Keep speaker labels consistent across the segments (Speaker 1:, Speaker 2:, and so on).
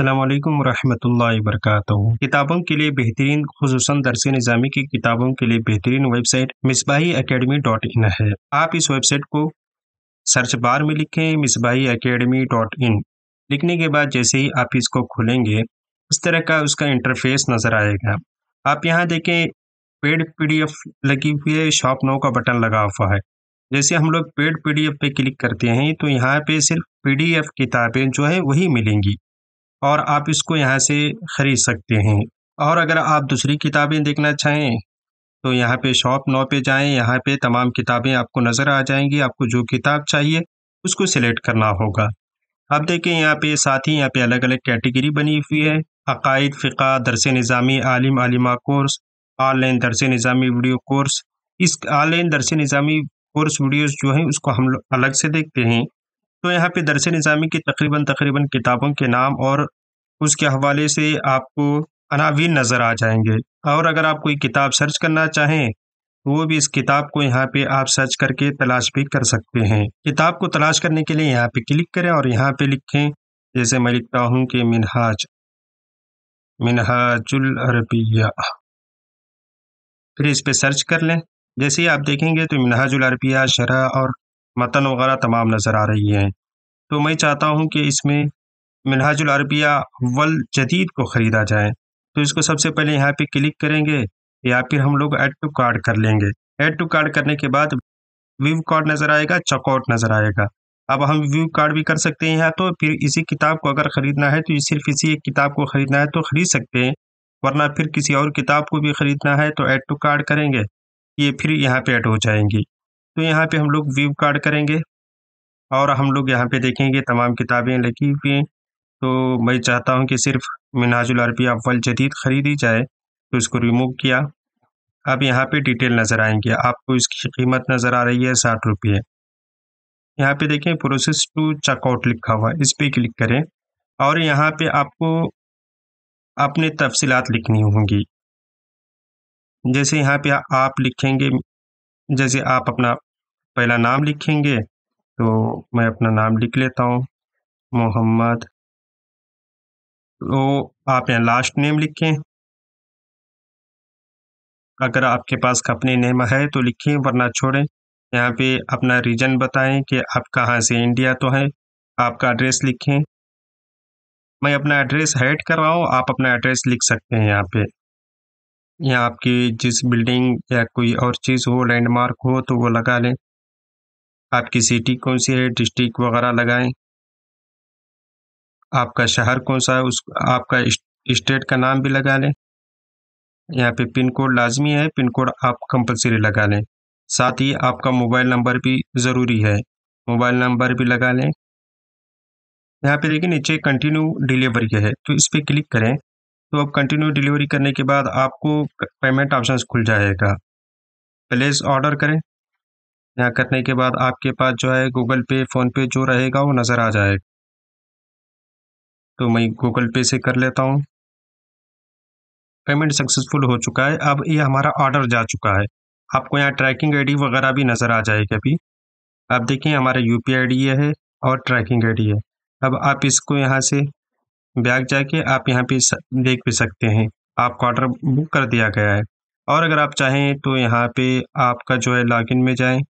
Speaker 1: अल्लाम वरहमल वर्क किताबों के लिए बेहतरीन खसूस दरस निज़ामी की किताबों के लिए बेहतरीन website Misbahi academy dot in है आप इस वेबसाइट को सर्च बार में लिखें मिसबाही अकेडमी डॉट इन लिखने के बाद जैसे ही आप इसको खोलेंगे इस तरह का उसका इंटरफेस नज़र आएगा आप यहाँ देखें पेड एफ लगी हुई है शॉप नो का बटन लगा हुआ है जैसे हम लोग पेड एफ पे क्लिक करते हैं तो यहाँ पे सिर्फ एफ किताबें जो है वही मिलेंगी और आप इसको यहाँ से ख़रीद सकते हैं और अगर आप दूसरी किताबें देखना चाहें तो यहाँ पे शॉप नौ पे जाएं यहाँ पे तमाम किताबें आपको नज़र आ जाएंगी आपको जो किताब चाहिए उसको सिलेक्ट करना होगा अब देखें यहाँ पे साथ ही यहाँ पे अलग अलग कैटेगरी बनी हुई है अकायद फ़िका दरस निज़ामी आलिम आलिमा course online Dars Nizami video course इस online Dars Nizami course videos जो हैं उसको हम लोग अलग से देखते हैं तो यहाँ पे दरस निज़ामी की तकरीबन तकरीबन किताबों के नाम और उसके हवाले से आपको अनावीन नज़र आ जाएंगे और अगर आप कोई किताब सर्च करना चाहें तो वो भी इस किताब को यहाँ पे आप सर्च करके तलाश भी कर सकते हैं किताब को तलाश करने के लिए यहाँ पे क्लिक करें और यहाँ पे लिखें जैसे मैं लिखता हूँ कि मिनहाज मिनहाजुल अरबिया फिर इस पर सर्च कर लें जैसे ही आप देखेंगे तो मिनहाजुल अरबिया शरह और मतन वगैरह तमाम नज़र आ रही हैं तो मैं चाहता हूँ कि इसमें मिनहाजुल अरबिया वल जदीद को ख़रीदा जाए तो इसको सबसे पहले यहाँ पे क्लिक करेंगे या फिर हम लोग ऐड टू कार्ड कर लेंगे ऐड टू कार्ड करने के बाद व्यू कार्ड नज़र आएगा चकआउट नज़र आएगा अब हम व्यू कार्ड भी कर सकते हैं यहाँ तो फिर इसी किताब को अगर ख़रीदना है तो सिर्फ इसी एक किताब को ख़रीदना है तो ख़रीद सकते हैं वरना फिर किसी और किताब को भी ख़रीदना है तो ऐड टू कार्ड करेंगे ये फिर यहाँ पे ऐड हो जाएंगी तो यहाँ पे हम लोग व्यू कार्ड करेंगे और हम लोग यहाँ पे देखेंगे तमाम किताबें लगी हुई हैं तो मैं चाहता हूँ कि सिर्फ मिनाजुल अरबी अव्वल जदीद ख़रीदी जाए तो इसको रिमूव किया अब यहाँ पे डिटेल नज़र आएंगे आपको इसकी कीमत नज़र आ रही है साठ रुपये यहाँ पे देखें प्रोसेस टू चेकआउट लिखा हुआ इस पर क्लिक करें और यहाँ पे आपको अपने तफसीलात लिखनी होंगी जैसे यहाँ पे आप लिखेंगे जैसे आप अपना पहला नाम लिखेंगे तो मैं अपना नाम लिख लेता हूँ मोहम्मद तो आप यहाँ लास्ट नेम लिखें अगर आपके पास कंपनी नेम है तो लिखें वरना छोड़ें यहाँ पे अपना रीजन बताएं कि आप कहाँ से इंडिया तो हैं आपका एड्रेस लिखें मैं अपना एड्रेस हेड कर रहा हूँ आप अपना एड्रेस लिख सकते हैं यहाँ पे यहाँ आपकी जिस बिल्डिंग या कोई और चीज़ हो लैंडमार्क हो तो वो लगा लें आपकी सिटी कौन सी है डिस्ट्रिक्ट वगैरह लगाएं आपका शहर कौन सा है उस आपका स्टेट का नाम भी लगा लें यहाँ पे पिन कोड लाजमी है पिन कोड आप कंपलसरी लगा लें साथ ही आपका मोबाइल नंबर भी ज़रूरी है मोबाइल नंबर भी लगा लें यहाँ पे देखिए नीचे कंटिन्यू डिलीवरी है तो इस पर क्लिक करें तो अब कंटिन्यू डिलीवरी करने के बाद आपको पेमेंट ऑप्शन खुल जाएगा प्लेस ऑर्डर करें यहाँ करने के बाद आपके पास जो है गूगल पे फ़ोन पे जो रहेगा वो नज़र आ जाएगा तो मैं गूगल पे से कर लेता हूँ पेमेंट सक्सेसफुल हो चुका है अब ये हमारा ऑर्डर जा चुका है आपको यहाँ ट्रैकिंग आईडी वगैरह भी नज़र आ जाएगी अभी आप देखें हमारा यू पी आई ये है और ट्रैकिंग आईडी है अब आप इसको यहाँ से बैग जाके आप यहाँ पे देख भी सकते हैं आपका ऑर्डर बुक कर दिया गया है और अगर आप चाहें तो यहाँ पे आपका जो है लॉगिन में जाएं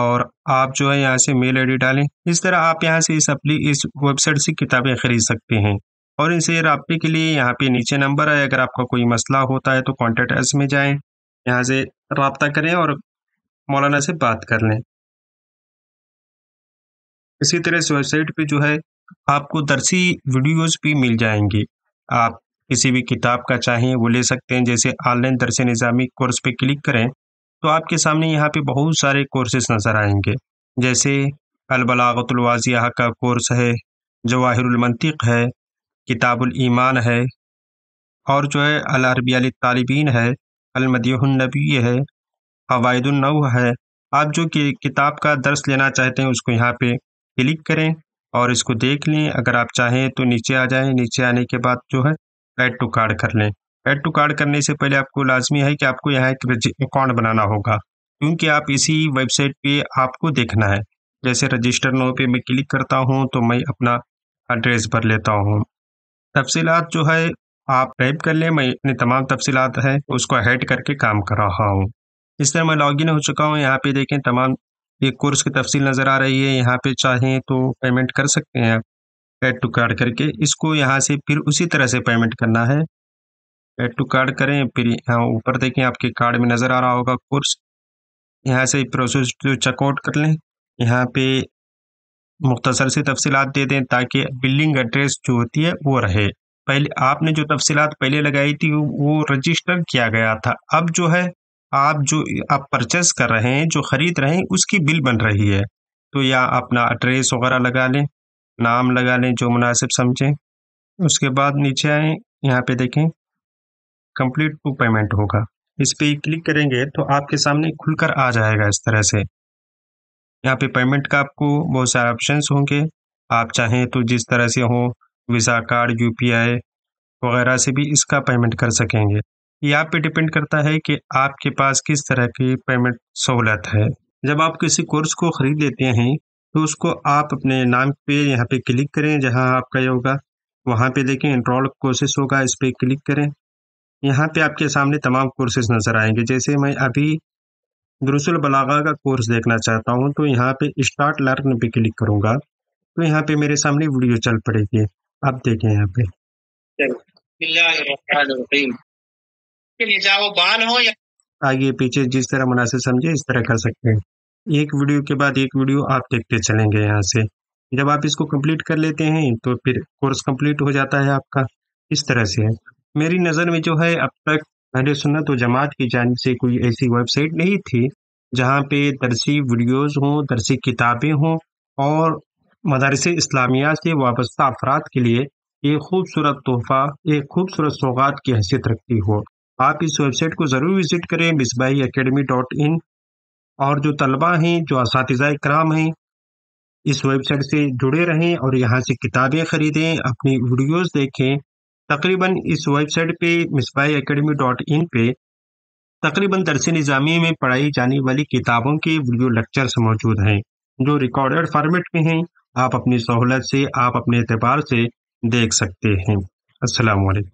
Speaker 1: और आप जो है यहाँ से मेल आई डालें इस तरह आप यहाँ से इस अपली इस वेबसाइट से किताबें खरीद सकते हैं और इनसे रबे के लिए यहाँ पे नीचे नंबर है अगर आपका कोई मसला होता है तो कॉन्टेक्ट एस में जाएँ यहाँ से रबता करें और मौलाना से बात कर लें इसी तरह इस वेबसाइट पे जो है आपको दरसी वीडियोस भी मिल जाएंगे आप किसी भी किताब का चाहें वो ले सकते हैं जैसे ऑनलाइन दरस निज़ामी कोर्स पे क्लिक करें तो आपके सामने यहाँ पे बहुत सारे कोर्सेज नज़र आएंगे जैसे अलबलागतवाजिया का कोर्स है जवाहिरमनतिक है किताबुलईमान है और जो है अलरबिया तालबीन है अलमदीनबी है हवायदनव है आप जो कि किताब का दर्स लेना चाहते हैं उसको यहाँ पे क्लिक करें और इसको देख लें अगर आप चाहें तो नीचे आ जाएं नीचे आने के बाद जो है एड टू कार्ड कर लें एड टू कार्ड करने से पहले आपको लाजमी है कि आपको यहाँ एक अकाउंट बनाना होगा क्योंकि आप इसी वेबसाइट पे आपको देखना है जैसे रजिस्टर नो पे मैं क्लिक करता हूँ तो मैं अपना एड्रेस भर लेता हूँ तफसीत जो है आप टाइप कर लें मैं अपनी तमाम तफसीत हैं उसको हेड करके काम कर रहा हूँ इस तरह मैं लॉगिन हो चुका हूँ यहाँ पे देखें तमाम ये कोर्स की तफसील नज़र आ रही है यहाँ पे चाहें तो पेमेंट कर सकते हैं ऐड टू कार्ड करके इसको यहाँ से फिर उसी तरह से पेमेंट करना है एड टू कार्ड करें फिर यहाँ ऊपर देखें आपके कार्ड में नज़र आ रहा होगा कोर्स यहाँ से प्रोसेस जो चेकआउट कर लें यहाँ पे मुख्तसर से तफसीत दे दें ताकि बिल्डिंग एड्रेस जो होती है वो रहे पहले आपने जो तफसीत पहले लगाई थी वो रजिस्टर किया गया था अब जो है आप जो आप परचेस कर रहे हैं जो ख़रीद रहे हैं उसकी बिल बन रही है तो या अपना एड्रेस वगैरह लगा लें नाम लगा लें जो मुनासिब समझें उसके बाद नीचे आएँ यहाँ पे देखें कंप्लीट टू पेमेंट होगा इस पर क्लिक करेंगे तो आपके सामने खुलकर आ जाएगा इस तरह से यहाँ पे पेमेंट का आपको बहुत सारे ऑप्शन होंगे आप चाहें तो जिस तरह से हो वीज़ा कार्ड यू वगैरह से भी इसका पेमेंट कर सकेंगे ये आप पे डिपेंड करता है कि आपके पास किस तरह की पेमेंट सहूलत है जब आप किसी कोर्स को ख़रीद लेते हैं तो उसको आप अपने नाम पे यहाँ पे क्लिक करें जहाँ आपका ये होगा वहाँ पे देखें एनरोल कोर्सेस होगा इस पर क्लिक करें यहाँ पे आपके सामने तमाम कोर्सेज नज़र आएंगे जैसे मैं अभी दरसल बलागा का कोर्स देखना चाहता हूँ तो यहाँ पे स्टार्ट लर्न पे क्लिक करूँगा तो यहाँ पे मेरे सामने वीडियो चल पड़ेगी आप देखें यहाँ पे आगे पीछे जिस तरह मुनासिब समझे इस तरह कर सकते हैं एक वीडियो के बाद एक वीडियो आप देखते चलेंगे यहाँ से जब आप इसको कंप्लीट कर लेते हैं तो फिर कोर्स कंप्लीट हो जाता है आपका इस तरह से है मेरी नज़र में जो है अब तक पहले सुन्नत व जमात की जानब से कोई ऐसी वेबसाइट नहीं थी जहाँ पे दरसी वीडियोज़ हों दरसी किताबें हों और मदारस इस्लामिया से वाबस्ता अफराद के लिए एक खूबसूरत तोहफ़ा एक खूबसूरत सौगात की हैसियत रखती हो आप इस वेबसाइट को ज़रूर विज़िट करें मिसबाही अकेडमी डॉट इन और जो तलबा हैं जो इस कराम हैं इस वेबसाइट से जुड़े रहें और यहाँ से किताबें ख़रीदें अपनी वीडियोज़ देखें तकरीबन इस वेबसाइट पे मिसबाई अकेडमी डॉट इन पे तकरीबन दरस निज़ामी में पढ़ाई जाने वाली किताबों के वीडियो लेक्चर्स मौजूद हैं जो रिकॉर्डेड फॉर्मेट में हैं आप अपनी सहूलत से आप अपने एतबार से देख सकते हैं असलकम